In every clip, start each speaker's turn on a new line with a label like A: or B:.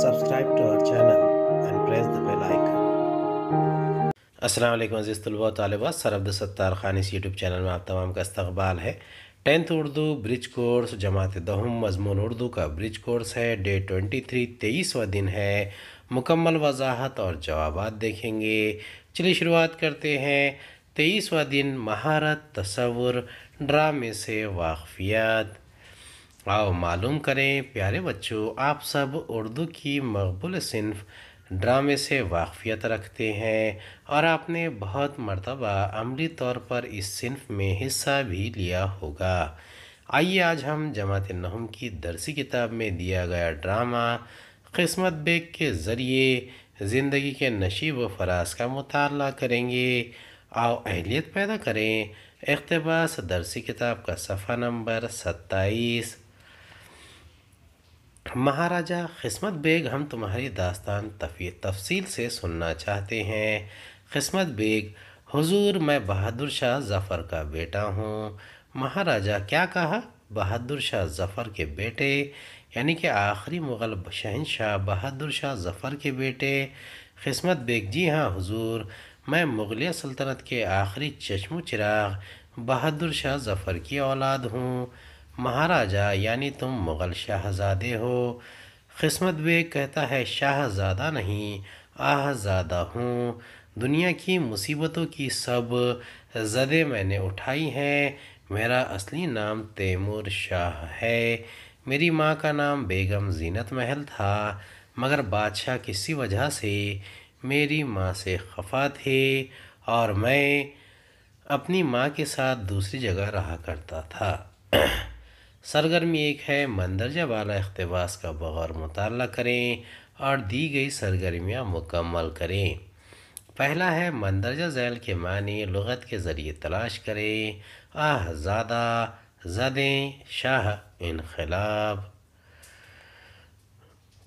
A: subscribe to our channel and press the bell icon. Aslam अज़ीज़ तलबा तलबा सत्तार ख़ान इस यूट्यूब चैनल में आप तमाम का इस्तबाल है टेंथ उर्दू ब्रिज कोर्स जमात दहम मजमून उर्दू का ब्रिज कोर्स है डे ट्वेंटी थ्री तेईसवा दिन है मुकम्मल वजाहत और जवाब देखेंगे चलिए शुरुआत करते हैं तेईसवा दिन महारत तस्वुर ड्रामे से वाकफ़ियात आओ मालूम करें प्यारे बच्चों आप सब उर्दू की मकबूल सिनफ ड्रामे से वाकफियत रखते हैं और आपने बहुत मरतबा अमली तौर पर इस सिनफ में हिस्सा भी लिया होगा आइए आज हम जमात नहम की दरसी किताब में दिया गया ड्रामा किस्मत बेग के ज़रिए ज़िंदगी के नशीब व फराज का मुताल करेंगे आओ अहलियत पैदा करें इकतबास दरसी किताब का सफ़ा नंबर सत्ताईस महाराजा ख़स्मत बेग हम तुम्हारी दास्तान तफसील से सुनना चाहते हैं ख़स्मत बेग हुजूर मैं बहादुर शाह ज़फ़र का बेटा हूँ महाराजा क्या कहा बहादुर शाह ज़फ़र के बेटे यानी कि आखिरी मुग़ल शहनशाह बहादुर शाह ज़फ़र के बेटे खस्मत बेग जी हाँ हुजूर मैं मुग़लिया सल्तनत के आखिरी चश्मो चिराग बहादुर शाह ज़फ़र की औलाद हूँ महाराजा यानी तुम मुग़ल शाहजादे हो किस्मत बेग कहता है शाहजादा नहीं आहजादा हूँ दुनिया की मुसीबतों की सब जदे मैंने उठाई हैं मेरा असली नाम तैमूर शाह है मेरी माँ का नाम बेगम जीनत महल था मगर बादशाह किसी वजह से मेरी माँ से खफा थे और मैं अपनी माँ के साथ दूसरी जगह रहा करता था सरगर्मी एक है मंदरजा वाला अख्तबास का बगौर मुताल करें और दी गई सरगर्मियाँ मुकम्मल करें पहला है मंदरजा जैल के मानी लगत के ज़रिए तलाश करें आह ज़्यादा ज़दें शाह इनखलाब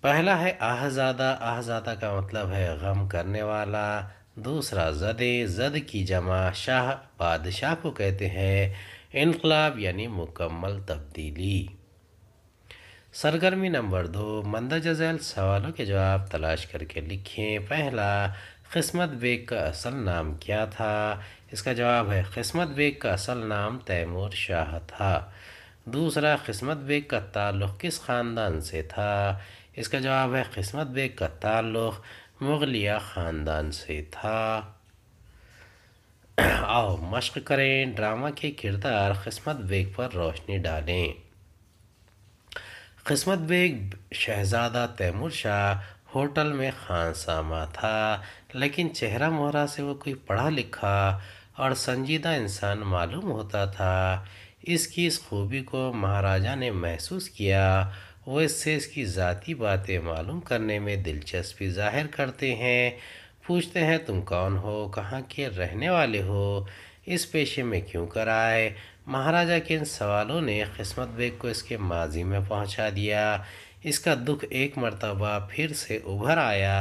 A: पहला है आहजादा आहजादा का मतलब है गम करने वाला दूसरा जदे जद की जमा शाह बादशाह को कहते हैं इनकलाब यानी मुकम्मल तब्दीली सरगर्मी नंबर दो मंदज जैल सवालों के जवाब तलाश करके लिखें पहला किस्मत बेग का असल नाम क्या था इसका जवाब है किस्मत बेग का असल नाम तैमूर शाह था दूसरा किस्मत बेग का ताल्लुक़ किस ख़ानदान से था इसका जवाब है किस्मत बेग का ताल्लुक़ मुगलिया ख़ानदान से था आओ मश्क करें ड्रामा के किरदार किस्मत बेग पर रोशनी डालें किस्मत बेग शहजादा तैमूर शाह होटल में खान सामा था लेकिन चेहरा मोहरा से वो कोई पढ़ा लिखा और संजीदा इंसान मालूम होता था इसकी इस खूबी को महाराजा ने महसूस किया वो इससे इसकी ज़ाती बातें मालूम करने में दिलचस्पी जाहिर करते हैं पूछते हैं तुम कौन हो कहाँ के रहने वाले हो इस पेशे में क्यों कराए महाराजा के इन सवालों ने किस्मत बेग को इसके माजी में पहुंचा दिया इसका दुख एक मरतबा फिर से उभर आया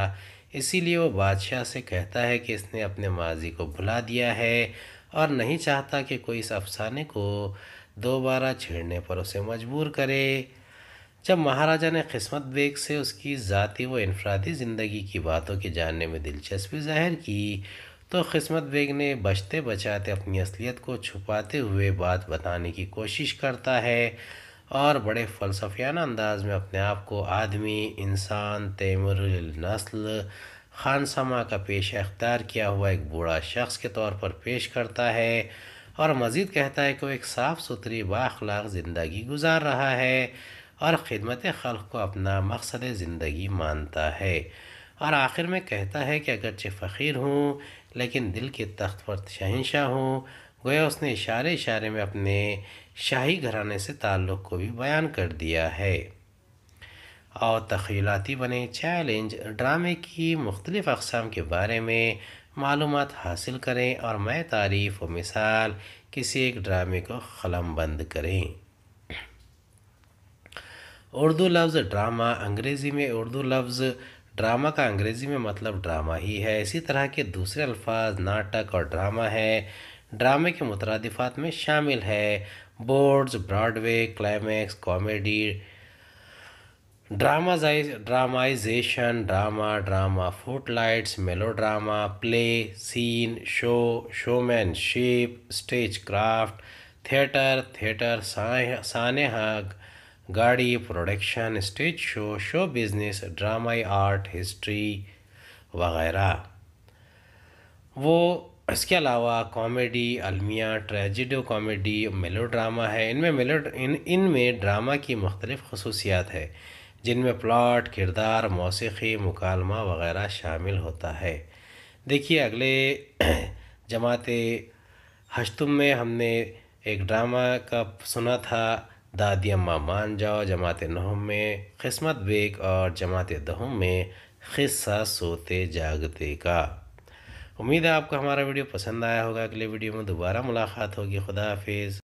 A: इसीलिए वो बादशाह से कहता है कि इसने अपने माजी को भुला दिया है और नहीं चाहता कि कोई इस अफसाने को दोबारा छेड़ने पर उसे मजबूर करे जब महाराजा ने किस्मत बेग से उसकी ज़ाती व इनफरादी ज़िंदगी की बातों के जानने में दिलचस्पी जाहिर की तो किस्मत बेग ने बचते बचाते अपनी असलियत को छुपाते हुए बात बताने की कोशिश करता है और बड़े फ़लसफियाना अंदाज में अपने आप को आदमी इंसान तैमर नस्ल खानसमा का पेशा अख्तियार किया हुआ एक बूढ़ा शख्स के तौर पर पेश करता है और मज़ीद कहता है कि वो एक साफ़ सुथरी बाखलाक ज़िंदगी गुजार रहा है और ख़िदमत खल्क को अपना मकसद ज़िंदगी मानता है और आखिर में कहता है कि अगरचे फ़ीर हूँ लेकिन दिल के तख्त पर शहनशाह हूँ गोया उसने इशारे इशारे में अपने शाही घराने से ताल्लुक़ को भी बयान कर दिया है और तखीलाती बने चैलेंज ड्रामे की मुख्तलिफ़ अकसाम के बारे में मालूम हासिल करें और मैं तारीफ़ व मिसाल किसी एक ड्रामे को ख़लम बंद करें उर्दू लफ्ज़ ड्रामा अंग्रेज़ी में उर्दू लफ्ज़ ड्रामा का अंग्रेज़ी में मतलब ड्रामा ही है इसी तरह के दूसरे अल्फाज नाटक और ड्रामा है ड्रामे के मुतरदफ़ात में शामिल है boards Broadway climax comedy dramatize dramatization drama drama melo melodrama play scene show showmanship stagecraft theatre theatre सानेहा गाड़ी production stage show show business ड्रामाई आर्ट हिस्ट्री वगैरह वो इसके अलावा कॉमेडी अलमिया ट्रेजिडो कॉमेडी मेलो ड्रामा है इनमें मेलो इन में ड्रामा की मुख्तलिफ़ खसूसियात है जिनमें प्लॉट किरदार मौसी मकालमा वगैरह शामिल होता है देखिए अगले जमात हशतुम में हमने एक ड्रामा का सुना था दादी अम्मा मान जाओ जमात नहम में किस्मत बेग और जमात दहम में खिस्सा सोते जागते का उम्मीद है आपको हमारा वीडियो पसंद आया होगा अगले वीडियो में दोबारा मुलाकात होगी खुदा हाफिज़